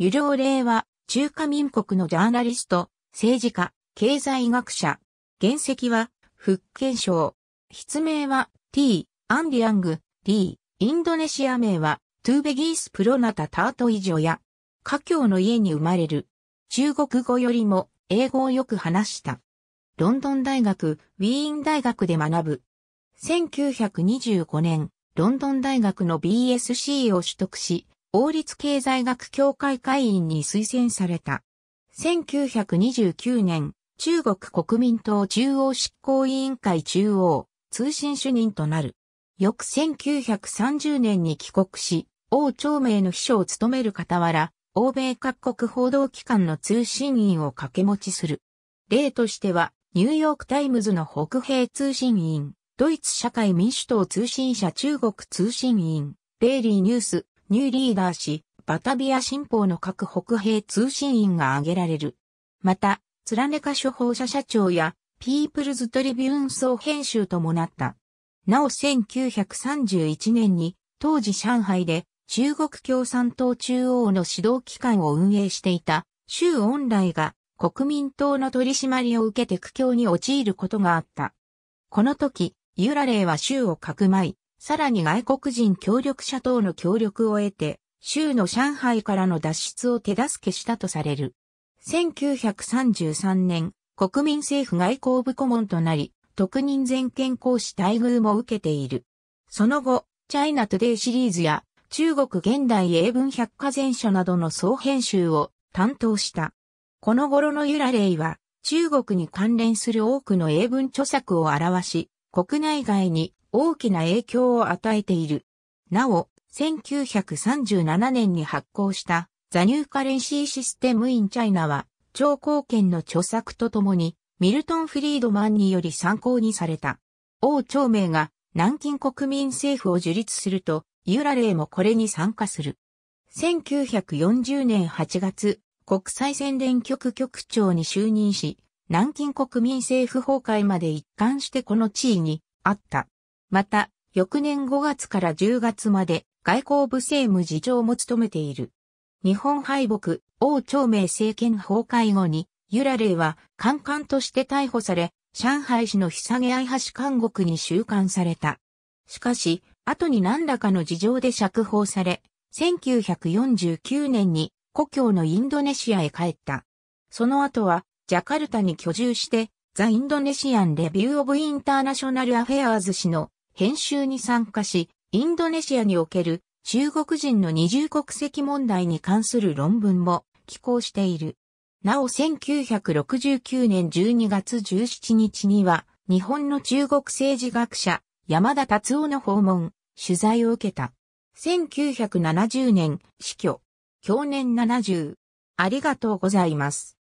湯良令は、中華民国のジャーナリスト、政治家、経済学者。原石は、福建省。筆名は、T、アンディアング、D、インドネシア名は、トゥーベギースプロナタタートイジョや、華僑の家に生まれる。中国語よりも、英語をよく話した。ロンドン大学、ウィーン大学で学ぶ。1925年、ロンドン大学の BSc を取得し、王立経済学協会会員に推薦された。1929年、中国国民党中央執行委員会中央通信主任となる。翌1930年に帰国し、王朝明の秘書を務める傍ら、欧米各国報道機関の通信員を掛け持ちする。例としては、ニューヨークタイムズの北平通信員、ドイツ社会民主党通信社中国通信員、デイリーニュース、ニューリーダー氏、バタビア新報の各北兵通信員が挙げられる。また、ツラネカ処方社社長や、ピープルズトリビューン総編集ともなった。なお1931年に、当時上海で、中国共産党中央の指導機関を運営していた、周恩来が、国民党の取り締まりを受けて苦境に陥ることがあった。この時、ユラレイは州をかくまい、さらに外国人協力者等の協力を得て、州の上海からの脱出を手助けしたとされる。1933年、国民政府外交部顧問となり、特任全権講師待遇も受けている。その後、チャイナトゥデイシリーズや中国現代英文百科全書などの総編集を担当した。この頃のユラレイは中国に関連する多くの英文著作を表し、国内外に大きな影響を与えている。なお、1937年に発行したザニューカレンシーシステムインチャイナは、超貢献の著作とともに、ミルトン・フリードマンにより参考にされた。王長明が南京国民政府を樹立すると、ユラレイもこれに参加する。1940年8月、国際宣伝局局長に就任し、南京国民政府崩壊まで一貫してこの地位にあった。また、翌年5月から10月まで外交部政務次長も務めている。日本敗北、王朝明政権崩壊後に、ユラレイは官官として逮捕され、上海市の久げ愛橋監獄に収監された。しかし、後に何らかの事情で釈放され、1949年に故郷のインドネシアへ帰った。その後は、ジャカルタに居住して、ザ・インドネシアン・レビュー・オブ・インターナショナル・アフェアーズ氏の編集に参加し、インドネシアにおける中国人の二重国籍問題に関する論文も寄稿している。なお1969年12月17日には、日本の中国政治学者、山田達夫の訪問、取材を受けた。1970年、死去。去年70。ありがとうございます。